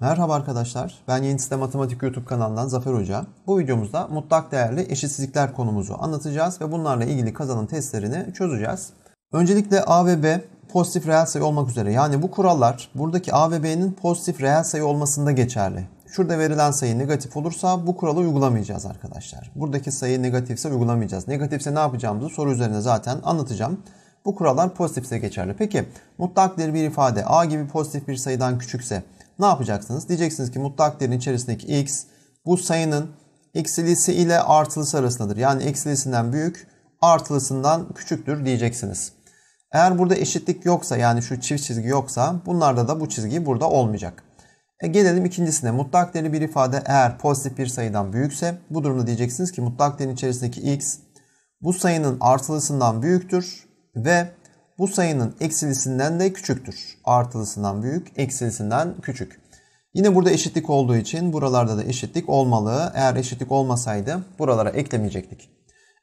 Merhaba arkadaşlar, ben Yeni Sistem Matematik YouTube kanalından Zafer Hoca. Bu videomuzda mutlak değerli eşitsizlikler konumuzu anlatacağız ve bunlarla ilgili kazanın testlerini çözeceğiz. Öncelikle A ve B pozitif reel sayı olmak üzere yani bu kurallar buradaki A ve B'nin pozitif reel sayı olmasında geçerli. Şurada verilen sayı negatif olursa bu kuralı uygulamayacağız arkadaşlar. Buradaki sayı negatifse uygulamayacağız. Negatifse ne yapacağımızı soru üzerine zaten anlatacağım. Bu kurallar pozitifse geçerli. Peki mutlak değerli bir ifade A gibi pozitif bir sayıdan küçükse ne yapacaksınız? Diyeceksiniz ki mutlak değerin içerisindeki x bu sayının eksilisi ile artılısı arasındadır. Yani eksilisinden büyük artılısından küçüktür diyeceksiniz. Eğer burada eşitlik yoksa yani şu çift çizgi yoksa bunlarda da bu çizgi burada olmayacak. E gelelim ikincisine. Mutlak değerli bir ifade eğer pozitif bir sayıdan büyükse bu durumda diyeceksiniz ki mutlak değerin içerisindeki x bu sayının artılısından büyüktür ve bu sayının eksilisinden de küçüktür. Artılısından büyük, eksilisinden küçük. Yine burada eşitlik olduğu için buralarda da eşitlik olmalı. Eğer eşitlik olmasaydı buralara eklemeyecektik.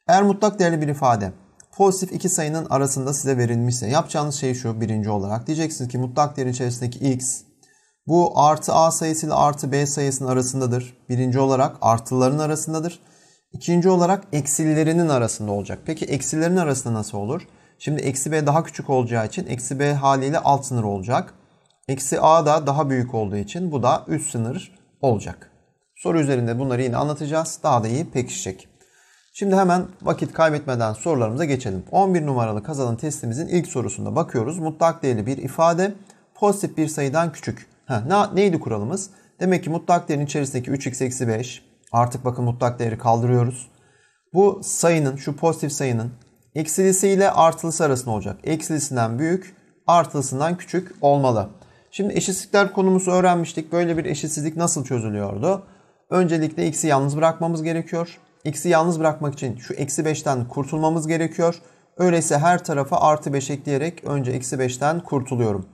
Eğer mutlak değerli bir ifade pozitif iki sayının arasında size verilmişse yapacağınız şey şu birinci olarak. Diyeceksiniz ki mutlak değer içerisindeki x bu artı a sayısı ile artı b sayısının arasındadır. Birinci olarak artıların arasındadır. İkinci olarak eksilerinin arasında olacak. Peki eksilerin arasında nasıl olur? Şimdi eksi b daha küçük olacağı için eksi b haliyle alt sınır olacak. Eksi a da daha büyük olduğu için bu da üst sınır olacak. Soru üzerinde bunları yine anlatacağız. Daha da iyi pekişecek. Şimdi hemen vakit kaybetmeden sorularımıza geçelim. 11 numaralı kazanın testimizin ilk sorusunda bakıyoruz. Mutlak değerli bir ifade pozitif bir sayıdan küçük. Ha, ne, neydi kuralımız? Demek ki mutlak değerin içerisindeki 3x eksi 5 artık bakın mutlak değeri kaldırıyoruz. Bu sayının şu pozitif sayının Eksilisi ile artılısı arasında olacak. Eksilisinden büyük, artılısından küçük olmalı. Şimdi eşitsizlikler konumuzu öğrenmiştik. Böyle bir eşitsizlik nasıl çözülüyordu? Öncelikle x'i yalnız bırakmamız gerekiyor. X'i yalnız bırakmak için şu eksi 5'ten kurtulmamız gerekiyor. Öyleyse her tarafa artı 5 ekleyerek önce eksi 5'ten kurtuluyorum.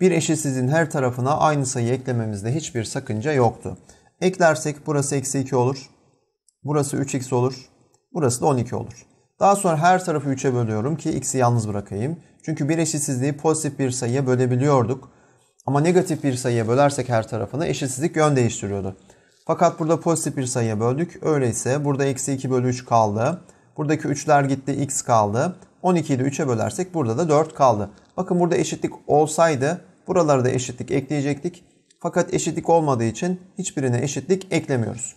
Bir eşitsizliğin her tarafına aynı sayı eklememizde hiçbir sakınca yoktu. Eklersek burası eksi 2 olur. Burası 3x olur. Burası da 12 olur. Daha sonra her tarafı 3'e bölüyorum ki x'i yalnız bırakayım. Çünkü bir eşitsizliği pozitif bir sayıya bölebiliyorduk. Ama negatif bir sayıya bölersek her tarafını eşitsizlik yön değiştiriyordu. Fakat burada pozitif bir sayıya böldük. Öyleyse burada eksi 2 bölü 3 kaldı. Buradaki 3'ler gitti x kaldı. 12'yi de 3'e bölersek burada da 4 kaldı. Bakın burada eşitlik olsaydı buralara da eşitlik ekleyecektik. Fakat eşitlik olmadığı için hiçbirine eşitlik eklemiyoruz.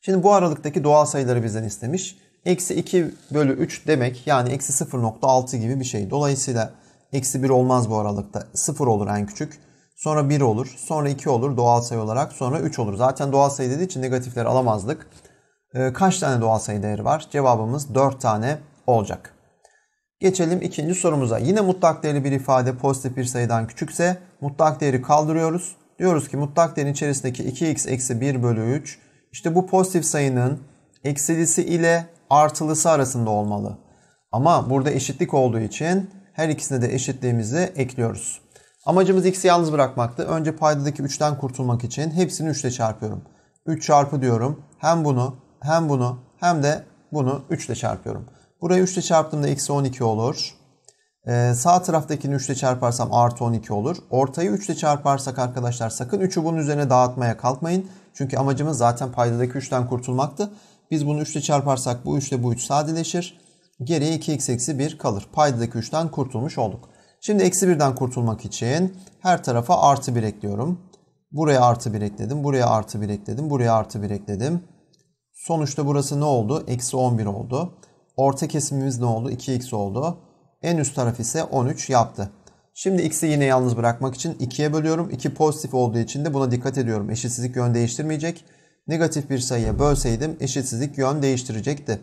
Şimdi bu aralıktaki doğal sayıları bizden istemiş. Eksi 2 bölü 3 demek yani eksi 0.6 gibi bir şey. Dolayısıyla eksi 1 olmaz bu aralıkta. 0 olur en küçük. Sonra 1 olur. Sonra 2 olur doğal sayı olarak. Sonra 3 olur. Zaten doğal sayı dediği için negatifleri alamazdık. Ee, kaç tane doğal sayı değeri var? Cevabımız 4 tane olacak. Geçelim ikinci sorumuza. Yine mutlak değerli bir ifade pozitif bir sayıdan küçükse mutlak değeri kaldırıyoruz. Diyoruz ki mutlak değerin içerisindeki 2x eksi 1 bölü 3 işte bu pozitif sayının eksilisi ile artılısı arasında olmalı. Ama burada eşitlik olduğu için her ikisine de eşitliğimizi ekliyoruz. Amacımız x'i yalnız bırakmaktı. Önce paydadaki 3'ten kurtulmak için hepsini 3 ile çarpıyorum. 3 çarpı diyorum. Hem bunu hem bunu hem de bunu 3 ile çarpıyorum. Burayı 3 ile çarptığımda eksi 12 olur. Ee, sağ taraftakini 3 ile çarparsam artı 12 olur. Ortayı 3 ile çarparsak arkadaşlar sakın 3'ü bunun üzerine dağıtmaya kalkmayın. Çünkü amacımız zaten paydadaki 3'ten kurtulmaktı. Biz bunu 3 ile çarparsak bu 3 ile bu 3 sadeleşir. Geriye 2x eksi 1 kalır. Paydadaki 3'ten kurtulmuş olduk. Şimdi eksi 1'den kurtulmak için her tarafa artı 1 ekliyorum. Buraya artı 1 ekledim. Buraya artı 1 ekledim. Buraya artı 1 ekledim. Sonuçta burası ne oldu? Eksi 11 oldu. Orta kesimimiz ne oldu? 2x oldu. En üst taraf ise 13 yaptı. Şimdi x'i yine yalnız bırakmak için 2'ye bölüyorum. 2 pozitif olduğu için de buna dikkat ediyorum. Eşitsizlik yön değiştirmeyecek negatif bir sayıya bölseydim eşitsizlik yön değiştirecekti.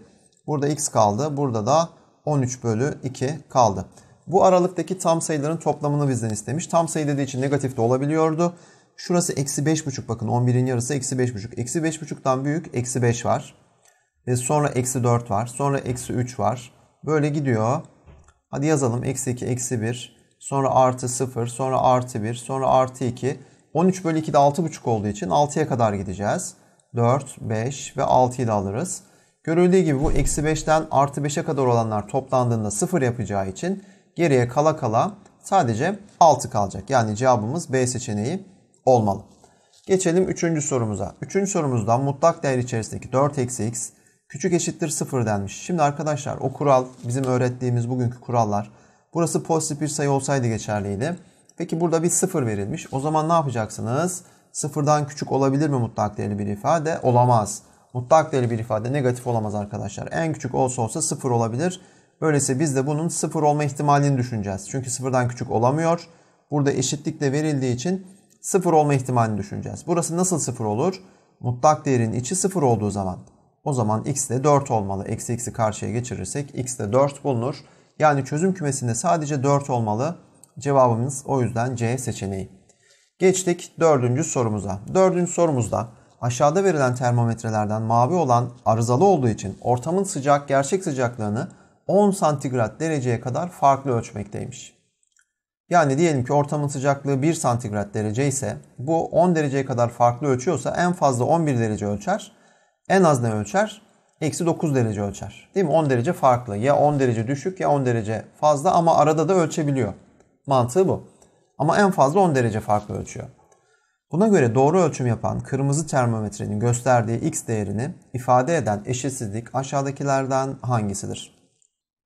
Burada x kaldı. Burada da 13 bölü 2 kaldı. Bu aralıktaki tam sayıların toplamını bizden istemiş. Tam sayı dediği için negatif de olabiliyordu. Şurası eksi 5,5 bakın 11'in yarısı eksi 5,5. Eksi 5,5'tan büyük eksi 5 var. Ve sonra eksi 4 var. Sonra eksi 3 var. Böyle gidiyor. Hadi yazalım. Eksi 2, eksi 1. Sonra artı 0. Sonra artı 1. Sonra artı 2. 13 bölü 2 de 6,5 olduğu için 6'ya kadar gideceğiz. 4, 5 ve 6'yı da alırız. Görüldüğü gibi bu eksi 5'ten artı 5'e kadar olanlar toplandığında 0 yapacağı için geriye kala kala sadece 6 kalacak. Yani cevabımız B seçeneği olmalı. Geçelim 3. sorumuza. 3. sorumuzda mutlak değer içerisindeki 4 eksi x küçük eşittir 0 denmiş. Şimdi arkadaşlar o kural bizim öğrettiğimiz bugünkü kurallar. Burası pozitif bir sayı olsaydı geçerliydi. Peki burada bir 0 verilmiş. O zaman ne yapacaksınız? sıfırdan küçük olabilir mi mutlak değerli bir ifade? Olamaz. Mutlak değerli bir ifade negatif olamaz arkadaşlar. En küçük olsa olsa sıfır olabilir. Öyleyse biz de bunun sıfır olma ihtimalini düşüneceğiz. Çünkü sıfırdan küçük olamıyor. Burada eşitlik de verildiği için sıfır olma ihtimalini düşüneceğiz. Burası nasıl sıfır olur? Mutlak değerin içi sıfır olduğu zaman. O zaman x de 4 olmalı. Eksi x'i karşıya geçirirsek x de 4 bulunur. Yani çözüm kümesinde sadece 4 olmalı. Cevabımız o yüzden C seçeneği. Geçtik dördüncü sorumuza. Dördüncü sorumuzda aşağıda verilen termometrelerden mavi olan arızalı olduğu için ortamın sıcak gerçek sıcaklığını 10 santigrat dereceye kadar farklı ölçmekteymiş. Yani diyelim ki ortamın sıcaklığı 1 santigrat derece ise bu 10 dereceye kadar farklı ölçüyorsa en fazla 11 derece ölçer. En az ne ölçer? Eksi 9 derece ölçer. Değil mi? 10 derece farklı. Ya 10 derece düşük ya 10 derece fazla ama arada da ölçebiliyor. Mantığı bu ama en fazla 10 derece farklı ölçüyor. Buna göre doğru ölçüm yapan kırmızı termometrenin gösterdiği x değerini ifade eden eşitsizlik aşağıdakilerden hangisidir?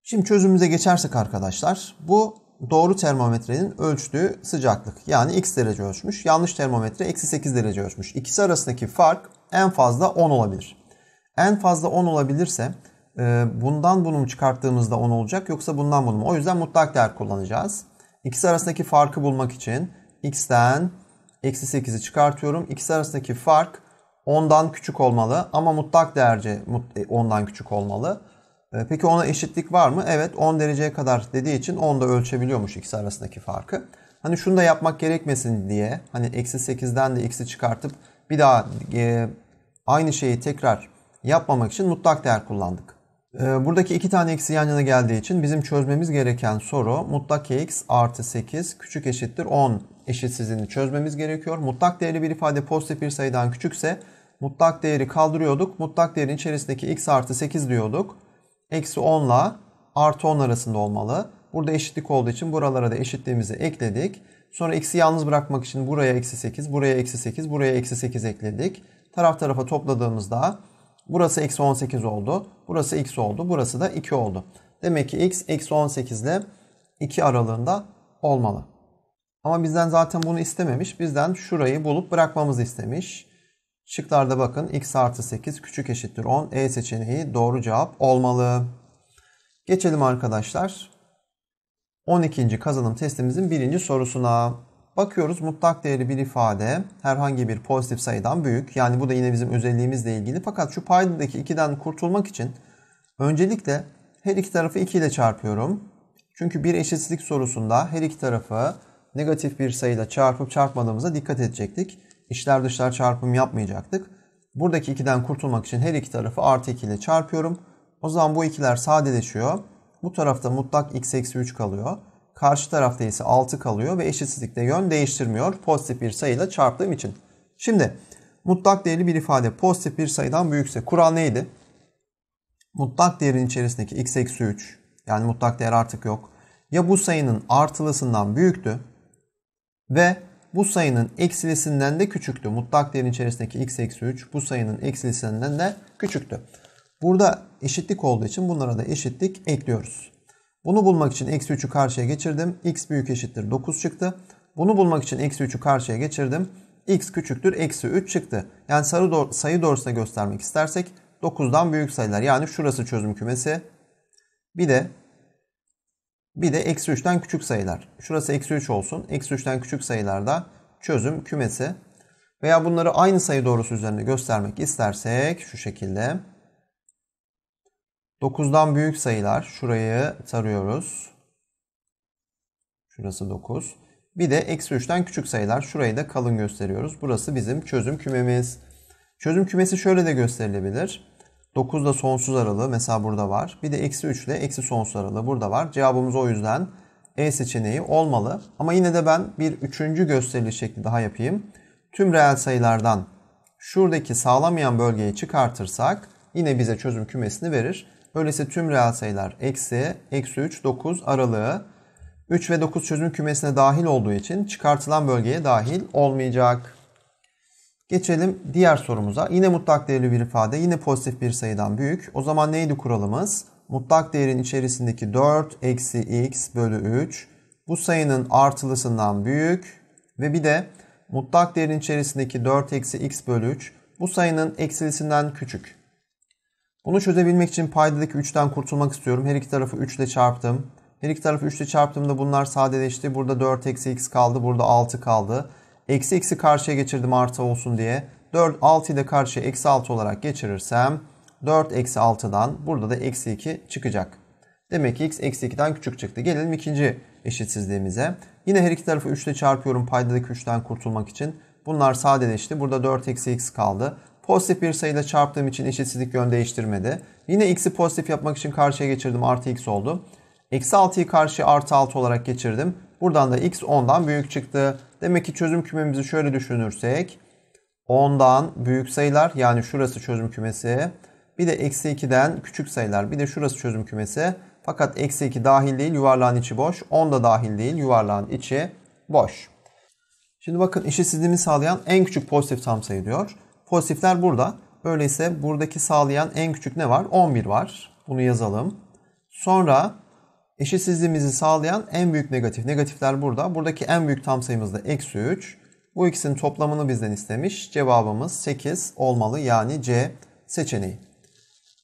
Şimdi çözümümüze geçersek arkadaşlar bu doğru termometrenin ölçtüğü sıcaklık yani x derece ölçmüş. Yanlış termometre eksi 8 derece ölçmüş. İkisi arasındaki fark en fazla 10 olabilir. En fazla 10 olabilirse e, bundan bunu mu çıkarttığımızda 10 olacak yoksa bundan bunu mu? O yüzden mutlak değer kullanacağız. İkisi arasındaki farkı bulmak için x'ten eksi 8'i çıkartıyorum. İkisi arasındaki fark 10'dan küçük olmalı ama mutlak değerce 10'dan e, küçük olmalı. E, peki ona eşitlik var mı? Evet 10 dereceye kadar dediği için 10 da ölçebiliyormuş ikisi arasındaki farkı. Hani şunu da yapmak gerekmesin diye hani eksi 8'den de x'i çıkartıp bir daha e, aynı şeyi tekrar yapmamak için mutlak değer kullandık. Ee, buradaki iki tane eksi yan yana geldiği için bizim çözmemiz gereken soru mutlak x artı 8 küçük eşittir 10 eşitsizliğini çözmemiz gerekiyor. Mutlak değerli bir ifade pozitif bir sayıdan küçükse mutlak değeri kaldırıyorduk. Mutlak değerin içerisindeki x artı 8 diyorduk. Eksi 10 ile artı 10 arasında olmalı. Burada eşitlik olduğu için buralara da eşitliğimizi ekledik. Sonra x'i yalnız bırakmak için buraya eksi 8, buraya eksi 8, buraya eksi 8 ekledik. Taraf tarafa topladığımızda Burası eksi 18 oldu. Burası x oldu. Burası da 2 oldu. Demek ki x eksi 18 ile 2 aralığında olmalı. Ama bizden zaten bunu istememiş. Bizden şurayı bulup bırakmamızı istemiş. Şıklarda bakın x artı 8 küçük eşittir 10. E seçeneği doğru cevap olmalı. Geçelim arkadaşlar. 12. kazanım testimizin birinci sorusuna. Bakıyoruz mutlak değeri bir ifade herhangi bir pozitif sayıdan büyük. Yani bu da yine bizim özelliğimizle ilgili. Fakat şu paydadaki 2'den kurtulmak için öncelikle her iki tarafı 2 ile çarpıyorum. Çünkü bir eşitsizlik sorusunda her iki tarafı negatif bir sayıyla çarpıp çarpmadığımıza dikkat edecektik. İşler dışlar çarpım yapmayacaktık. Buradaki 2'den kurtulmak için her iki tarafı artı 2 ile çarpıyorum. O zaman bu ikiler sadeleşiyor. Bu tarafta mutlak x eksi 3 kalıyor. Karşı tarafta ise 6 kalıyor ve eşitsizlikte yön değiştirmiyor pozitif bir sayıyla çarptığım için. Şimdi mutlak değerli bir ifade pozitif bir sayıdan büyükse kural neydi? Mutlak değerin içerisindeki x eksi 3 yani mutlak değer artık yok. Ya bu sayının artılısından büyüktü ve bu sayının eksilisinden de küçüktü. Mutlak değerin içerisindeki x eksi 3 bu sayının eksilisinden de küçüktü. Burada eşitlik olduğu için bunlara da eşitlik ekliyoruz. Bunu bulmak için eksi 3'ü karşıya geçirdim. X büyük eşittir 9 çıktı. Bunu bulmak için eksi 3'ü karşıya geçirdim. X küçüktür eksi 3 çıktı. Yani sarı doğ sayı doğrusuna göstermek istersek 9'dan büyük sayılar. Yani şurası çözüm kümesi. Bir de bir de eksi 3'ten küçük sayılar. Şurası eksi 3 olsun. Eksi 3'ten küçük sayılarda çözüm kümesi. Veya bunları aynı sayı doğrusu üzerinde göstermek istersek şu şekilde. 9'dan büyük sayılar. Şurayı tarıyoruz. Şurası 9. Bir de eksi 3'ten küçük sayılar. Şurayı da kalın gösteriyoruz. Burası bizim çözüm kümemiz. Çözüm kümesi şöyle de gösterilebilir. 9 da sonsuz aralığı mesela burada var. Bir de eksi 3 ile eksi sonsuz aralığı burada var. Cevabımız o yüzden E seçeneği olmalı. Ama yine de ben bir üçüncü gösteriliş şekli daha yapayım. Tüm reel sayılardan şuradaki sağlamayan bölgeyi çıkartırsak yine bize çözüm kümesini verir. Öyleyse tüm reel sayılar eksi, eksi 3, 9 aralığı 3 ve 9 çözüm kümesine dahil olduğu için çıkartılan bölgeye dahil olmayacak. Geçelim diğer sorumuza. Yine mutlak değerli bir ifade. Yine pozitif bir sayıdan büyük. O zaman neydi kuralımız? Mutlak değerin içerisindeki 4 eksi x bölü 3 bu sayının artılısından büyük ve bir de mutlak değerin içerisindeki 4 eksi x bölü 3 bu sayının eksilisinden küçük. Bunu çözebilmek için paydadaki 3'ten kurtulmak istiyorum. Her iki tarafı 3 ile çarptım. Her iki tarafı 3 ile çarptığımda bunlar sadeleşti. Burada 4 eksi x kaldı. Burada 6 kaldı. Eksi x'i karşıya geçirdim artı olsun diye. 4 6'yı da karşıya eksi 6 olarak geçirirsem 4 eksi 6'dan burada da eksi 2 çıkacak. Demek ki x eksi 2'den küçük çıktı. Gelelim ikinci eşitsizliğimize. Yine her iki tarafı 3 ile çarpıyorum paydadaki 3'ten kurtulmak için. Bunlar sadeleşti. Burada 4 eksi x kaldı. Pozitif bir sayıyla çarptığım için eşitsizlik yön değiştirmedi. Yine x'i pozitif yapmak için karşıya geçirdim. Artı x oldu. Eksi 6'yı karşıya artı 6 olarak geçirdim. Buradan da x 10'dan büyük çıktı. Demek ki çözüm kümemizi şöyle düşünürsek. 10'dan büyük sayılar yani şurası çözüm kümesi. Bir de eksi 2'den küçük sayılar. Bir de şurası çözüm kümesi. Fakat eksi 2 dahil değil yuvarlağın içi boş. 10 da dahil değil yuvarlağın içi boş. Şimdi bakın eşitsizliğimi sağlayan en küçük pozitif tam sayı diyor. Pozitifler burada. Öyleyse buradaki sağlayan en küçük ne var? 11 var. Bunu yazalım. Sonra eşitsizliğimizi sağlayan en büyük negatif. Negatifler burada. Buradaki en büyük tam sayımız da eksi 3. Bu ikisinin toplamını bizden istemiş. Cevabımız 8 olmalı yani C seçeneği.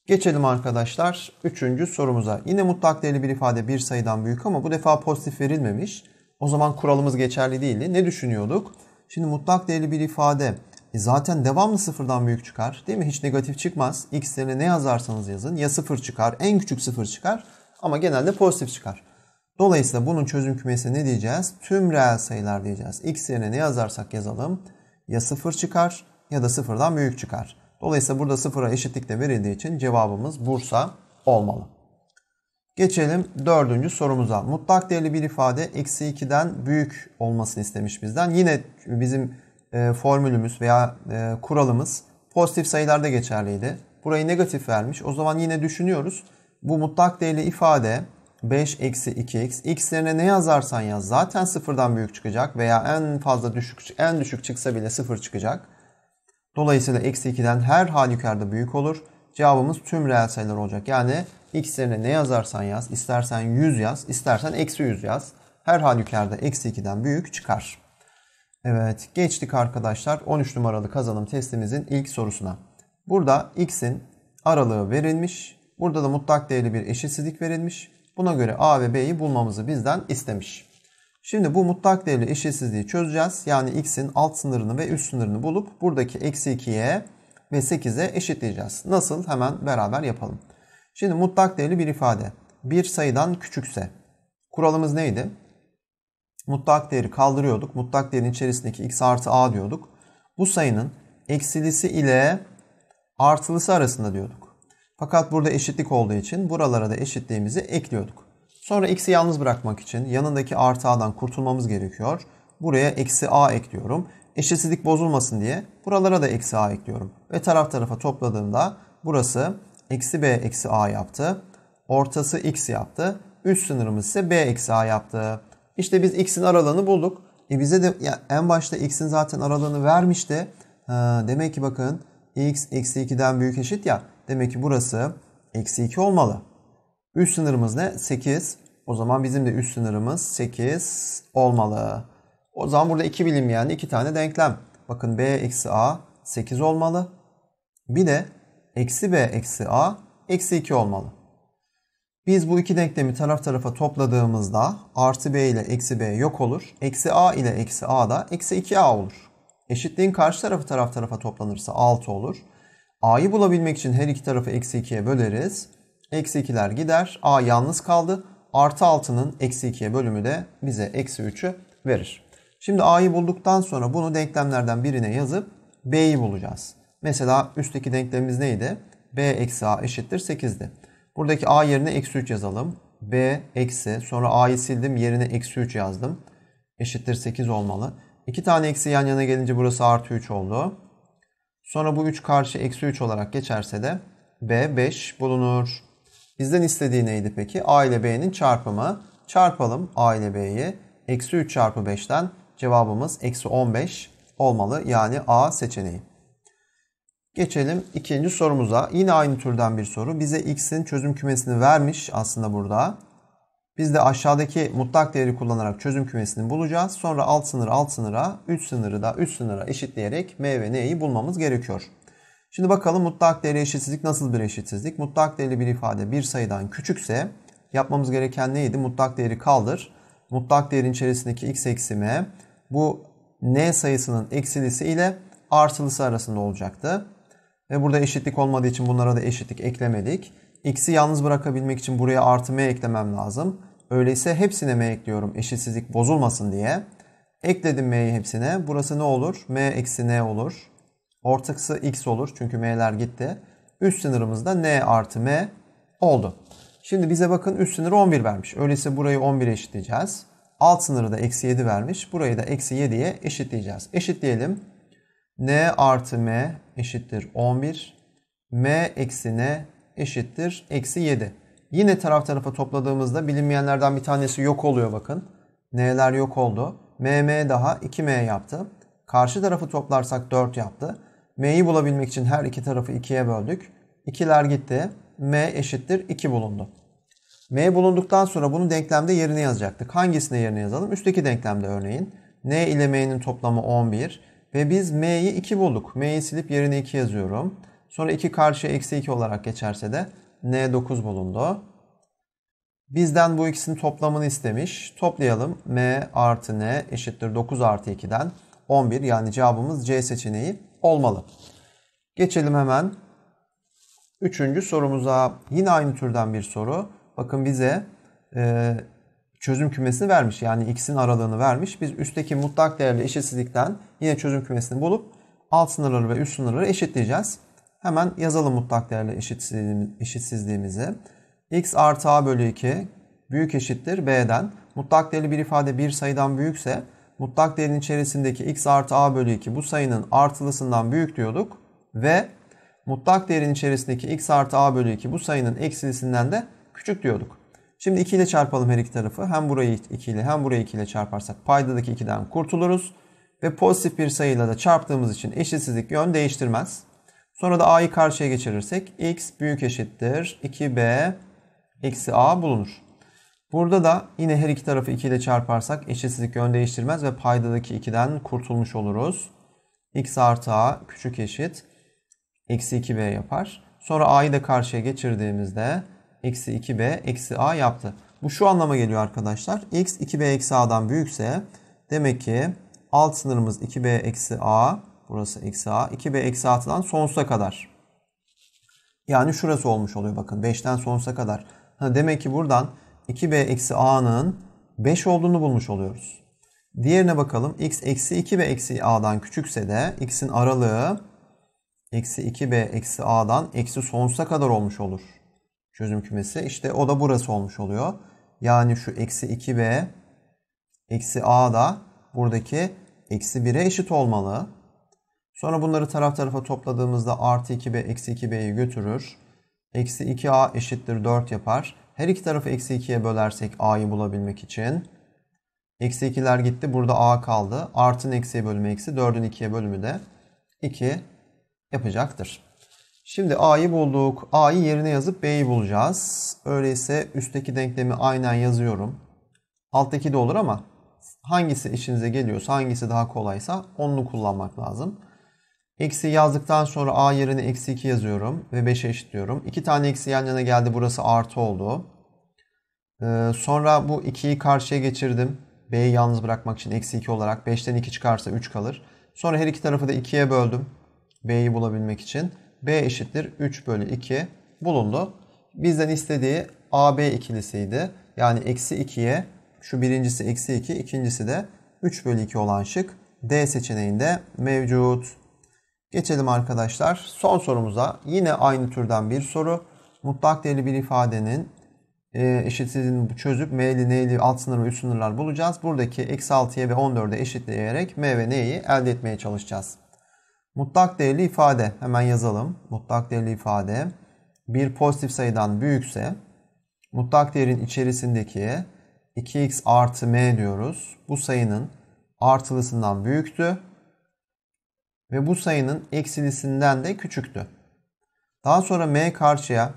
Geçelim arkadaşlar 3. sorumuza. Yine mutlak değerli bir ifade bir sayıdan büyük ama bu defa pozitif verilmemiş. O zaman kuralımız geçerli değildi. Ne düşünüyorduk? Şimdi mutlak değerli bir ifade e zaten devamlı sıfırdan büyük çıkar değil mi? Hiç negatif çıkmaz. X yerine ne yazarsanız yazın ya sıfır çıkar en küçük sıfır çıkar ama genelde pozitif çıkar. Dolayısıyla bunun çözüm kümesi ne diyeceğiz? Tüm reel sayılar diyeceğiz. X yerine ne yazarsak yazalım ya sıfır çıkar ya da sıfırdan büyük çıkar. Dolayısıyla burada sıfıra eşitlikle verildiği için cevabımız Bursa olmalı. Geçelim dördüncü sorumuza. Mutlak değerli bir ifade eksi 2'den büyük olmasını istemiş bizden. Yine bizim e, formülümüz veya e, kuralımız pozitif sayılarda geçerliydi. Burayı negatif vermiş. O zaman yine düşünüyoruz. Bu mutlak değerli ifade 5 eksi 2x. X'lerine ne yazarsan yaz zaten sıfırdan büyük çıkacak veya en fazla düşük en düşük çıksa bile sıfır çıkacak. Dolayısıyla eksi 2'den her halükarda büyük olur. Cevabımız tüm reel sayılar olacak. Yani x'lerine ne yazarsan yaz. istersen 100 yaz. istersen eksi 100 yaz. Her halükarda eksi 2'den büyük çıkar. Evet geçtik arkadaşlar 13 numaralı kazanım testimizin ilk sorusuna. Burada x'in aralığı verilmiş. Burada da mutlak değerli bir eşitsizlik verilmiş. Buna göre a ve b'yi bulmamızı bizden istemiş. Şimdi bu mutlak değerli eşitsizliği çözeceğiz. Yani x'in alt sınırını ve üst sınırını bulup buradaki eksi 2'ye ve 8'e eşitleyeceğiz. Nasıl? Hemen beraber yapalım. Şimdi mutlak değerli bir ifade. Bir sayıdan küçükse. Kuralımız neydi? mutlak değeri kaldırıyorduk. Mutlak değerin içerisindeki x artı a diyorduk. Bu sayının eksilisi ile artılısı arasında diyorduk. Fakat burada eşitlik olduğu için buralara da eşitliğimizi ekliyorduk. Sonra x'i yalnız bırakmak için yanındaki artı a'dan kurtulmamız gerekiyor. Buraya eksi a ekliyorum. Eşitsizlik bozulmasın diye buralara da eksi a ekliyorum. Ve taraf tarafa topladığımda burası eksi b eksi a yaptı. Ortası x yaptı. Üst sınırımız ise b eksi a yaptı. İşte biz x'in aralığını bulduk. E bize de ya en başta x'in zaten aralığını vermişti. Ha, demek ki bakın x eksi 2'den büyük eşit ya. Demek ki burası eksi 2 olmalı. Üst sınırımız ne? 8. O zaman bizim de üst sınırımız 8 olmalı. O zaman burada 2 bilim yani 2 tane denklem. Bakın b eksi a 8 olmalı. Bir de eksi b eksi a eksi 2 olmalı. Biz bu iki denklemi taraf tarafa topladığımızda artı b ile eksi b yok olur. Eksi a ile eksi a da eksi 2a olur. Eşitliğin karşı tarafı taraf tarafa toplanırsa 6 olur. a'yı bulabilmek için her iki tarafı eksi 2'ye böleriz. Eksi 2'ler gider. a yalnız kaldı. Artı 6'nın eksi 2'ye bölümü de bize eksi 3'ü verir. Şimdi a'yı bulduktan sonra bunu denklemlerden birine yazıp b'yi bulacağız. Mesela üstteki denklemimiz neydi? b eksi a eşittir 8'di. Buradaki a yerine eksi 3 yazalım. b eksi sonra a'yı sildim yerine eksi 3 yazdım. Eşittir 8 olmalı. 2 tane eksi yan yana gelince burası artı 3 oldu. Sonra bu 3 karşı eksi 3 olarak geçerse de b 5 bulunur. Bizden istediği neydi peki? a ile b'nin çarpımı. Çarpalım a ile b'yi. Eksi 3 çarpı 5'ten cevabımız eksi 15 olmalı. Yani a seçeneği. Geçelim ikinci sorumuza. Yine aynı türden bir soru. Bize x'in çözüm kümesini vermiş aslında burada. Biz de aşağıdaki mutlak değeri kullanarak çözüm kümesini bulacağız. Sonra alt sınır alt sınıra, üst sınırı da üst sınıra eşitleyerek m ve n'yi bulmamız gerekiyor. Şimdi bakalım mutlak değeri eşitsizlik nasıl bir eşitsizlik? Mutlak değerli bir ifade bir sayıdan küçükse yapmamız gereken neydi? Mutlak değeri kaldır. Mutlak değerin içerisindeki x eksi m bu n sayısının eksilisi ile artılısı arasında olacaktı. Ve burada eşitlik olmadığı için bunlara da eşitlik eklemedik. X'i yalnız bırakabilmek için buraya artı m eklemem lazım. Öyleyse hepsine m ekliyorum eşitsizlik bozulmasın diye. Ekledim m'yi hepsine. Burası ne olur? m eksi n olur. Ortaksı x olur çünkü m'ler gitti. Üst sınırımızda da n artı m oldu. Şimdi bize bakın üst sınırı 11 vermiş. Öyleyse burayı 11 eşitleyeceğiz. Alt sınırı da eksi 7 vermiş. Burayı da eksi 7'ye eşitleyeceğiz. Eşitleyelim n artı m eşittir 11. m eksi n eşittir eksi 7. Yine taraf tarafa topladığımızda bilinmeyenlerden bir tanesi yok oluyor bakın. n'ler yok oldu. mm daha 2m yaptı. Karşı tarafı toplarsak 4 yaptı. m'yi bulabilmek için her iki tarafı 2'ye böldük. 2'ler gitti. m eşittir 2 bulundu. m bulunduktan sonra bunu denklemde yerine yazacaktık. Hangisine yerine yazalım? Üstteki denklemde örneğin. n ile m'nin toplamı 11. Ve biz m'yi 2 bulduk. M'yi silip yerine 2 yazıyorum. Sonra 2 karşı eksi 2 olarak geçerse de n 9 bulundu. Bizden bu ikisinin toplamını istemiş. Toplayalım. m artı n eşittir 9 artı 2'den 11 yani cevabımız C seçeneği olmalı. Geçelim hemen Üçüncü sorumuza yine aynı türden bir soru. Bakın bize e, çözüm kümesini vermiş. Yani x'in aralığını vermiş. Biz üstteki mutlak değerli eşitsizlikten yine çözüm kümesini bulup alt sınırları ve üst sınırları eşitleyeceğiz. Hemen yazalım mutlak değerli eşitsizliğimiz, eşitsizliğimizi. x artı a bölü 2 büyük eşittir b'den. Mutlak değerli bir ifade bir sayıdan büyükse mutlak değerin içerisindeki x artı a bölü 2 bu sayının artılısından büyük diyorduk. Ve mutlak değerin içerisindeki x artı a bölü 2 bu sayının eksilisinden de küçük diyorduk. Şimdi 2 ile çarpalım her iki tarafı. Hem burayı 2 ile hem burayı 2 ile çarparsak paydadaki 2'den kurtuluruz. Ve pozitif bir sayıyla da çarptığımız için eşitsizlik yön değiştirmez. Sonra da a'yı karşıya geçirirsek x büyük eşittir 2b eksi a bulunur. Burada da yine her iki tarafı 2 ile çarparsak eşitsizlik yön değiştirmez ve paydadaki 2'den kurtulmuş oluruz. x artı a küçük eşit eksi 2b yapar. Sonra a'yı da karşıya geçirdiğimizde eksi 2b eksi a yaptı. Bu şu anlama geliyor arkadaşlar. x 2b eksi a'dan büyükse demek ki alt sınırımız 2b eksi a burası eksi a 2b eksi a'dan sonsuza kadar. Yani şurası olmuş oluyor bakın 5'ten sonsuza kadar. Ha, demek ki buradan 2b eksi a'nın 5 olduğunu bulmuş oluyoruz. Diğerine bakalım. x eksi 2b eksi a'dan küçükse de x'in aralığı eksi 2b eksi a'dan eksi sonsuza kadar olmuş olur çözüm kümesi. İşte o da burası olmuş oluyor. Yani şu eksi 2b eksi a da buradaki eksi 1'e eşit olmalı. Sonra bunları taraf tarafa topladığımızda artı 2b eksi 2b'yi götürür. Eksi 2a eşittir 4 yapar. Her iki tarafı eksi 2'ye bölersek a'yı bulabilmek için. Eksi 2'ler gitti. Burada a kaldı. Artın eksiye bölümü eksi. 4'ün 2'ye bölümü de 2 yapacaktır. Şimdi A'yı bulduk. A'yı yerine yazıp B'yi bulacağız. Öyleyse üstteki denklemi aynen yazıyorum. Alttaki de olur ama hangisi işinize geliyorsa, hangisi daha kolaysa onu kullanmak lazım. Eksi yazdıktan sonra A yerine eksi 2 yazıyorum ve 5'e eşitliyorum. 2 tane eksi yan yana geldi. Burası artı oldu. Ee, sonra bu 2'yi karşıya geçirdim. B'yi yalnız bırakmak için eksi 2 olarak. 5'ten 2 çıkarsa 3 kalır. Sonra her iki tarafı da 2'ye böldüm. B'yi bulabilmek için. B eşittir 3 bölü 2 bulundu. Bizden istediği AB ikilisiydi. Yani eksi 2'ye şu birincisi eksi 2, ikincisi de 3 bölü 2 olan şık D seçeneğinde mevcut. Geçelim arkadaşlar son sorumuza. Yine aynı türden bir soru. Mutlak değerli bir ifadenin e, eşitsizliğini çözüp m'li n'li alt sınır ve üst sınırlar bulacağız. Buradaki eksi 6'ya ve 14'e eşitleyerek m ve n'yi elde etmeye çalışacağız. Mutlak değerli ifade hemen yazalım. Mutlak değerli ifade bir pozitif sayıdan büyükse mutlak değerin içerisindeki 2x artı m diyoruz. Bu sayının artılısından büyüktü ve bu sayının eksilisinden de küçüktü. Daha sonra m karşıya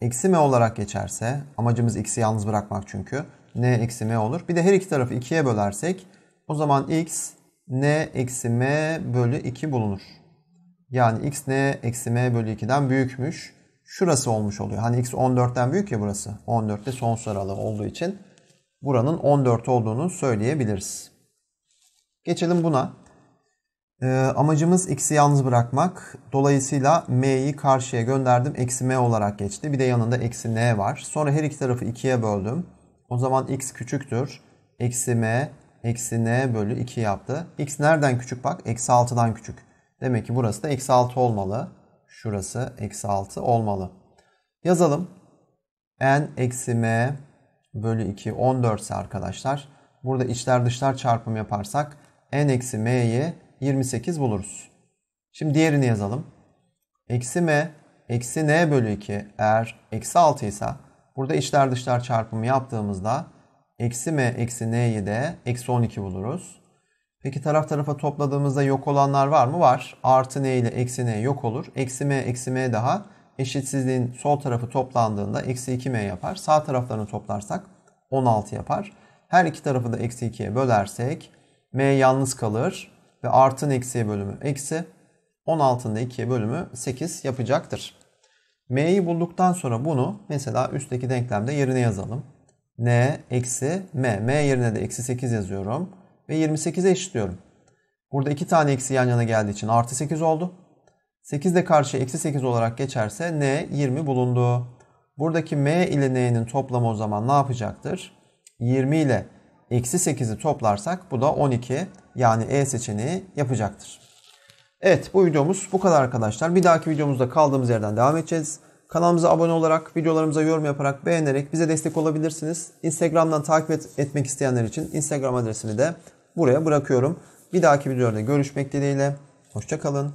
eksi m olarak geçerse amacımız x'i yalnız bırakmak çünkü n eksi m olur. Bir de her iki tarafı 2'ye bölersek o zaman x n eksi m bölü 2 bulunur. Yani x n eksi m bölü 2'den büyükmüş. Şurası olmuş oluyor. Hani x 14'ten büyük ya burası. 14'te son sıralı olduğu için buranın 14 olduğunu söyleyebiliriz. Geçelim buna. Ee, amacımız x'i yalnız bırakmak. Dolayısıyla m'yi karşıya gönderdim. Eksi m olarak geçti. Bir de yanında eksi n var. Sonra her iki tarafı 2'ye böldüm. O zaman x küçüktür. Eksi m Eksi n bölü 2 yaptı. X nereden küçük bak? Eksi 6'dan küçük. Demek ki burası da eksi 6 olmalı. Şurası eksi 6 olmalı. Yazalım. n eksi m bölü 2 14 ise arkadaşlar. Burada içler dışlar çarpımı yaparsak n eksi m'yi 28 buluruz. Şimdi diğerini yazalım. Eksi m eksi n bölü 2 eğer eksi 6 ise burada içler dışlar çarpımı yaptığımızda eksi m eksi n'yi de eksi 12 buluruz. Peki taraf tarafa topladığımızda yok olanlar var mı? Var. Artı n ile eksi n yok olur. Eksi m eksi m daha eşitsizliğin sol tarafı toplandığında eksi 2m yapar. Sağ taraflarını toplarsak 16 yapar. Her iki tarafı da eksi 2'ye bölersek m yalnız kalır ve artın eksiye bölümü eksi 16'ın da 2'ye bölümü 8 yapacaktır. m'yi bulduktan sonra bunu mesela üstteki denklemde yerine yazalım n eksi m. m yerine de eksi 8 yazıyorum. Ve 28'e eşitliyorum. Burada iki tane eksi yan yana geldiği için artı 8 oldu. 8 de karşıya eksi 8 olarak geçerse n 20 bulundu. Buradaki m ile n'nin toplamı o zaman ne yapacaktır? 20 ile eksi 8'i toplarsak bu da 12 yani e seçeneği yapacaktır. Evet bu videomuz bu kadar arkadaşlar. Bir dahaki videomuzda kaldığımız yerden devam edeceğiz. Kanalımıza abone olarak, videolarımıza yorum yaparak, beğenerek bize destek olabilirsiniz. Instagram'dan takip et, etmek isteyenler için Instagram adresini de buraya bırakıyorum. Bir dahaki videoda görüşmek dileğiyle. Hoşçakalın.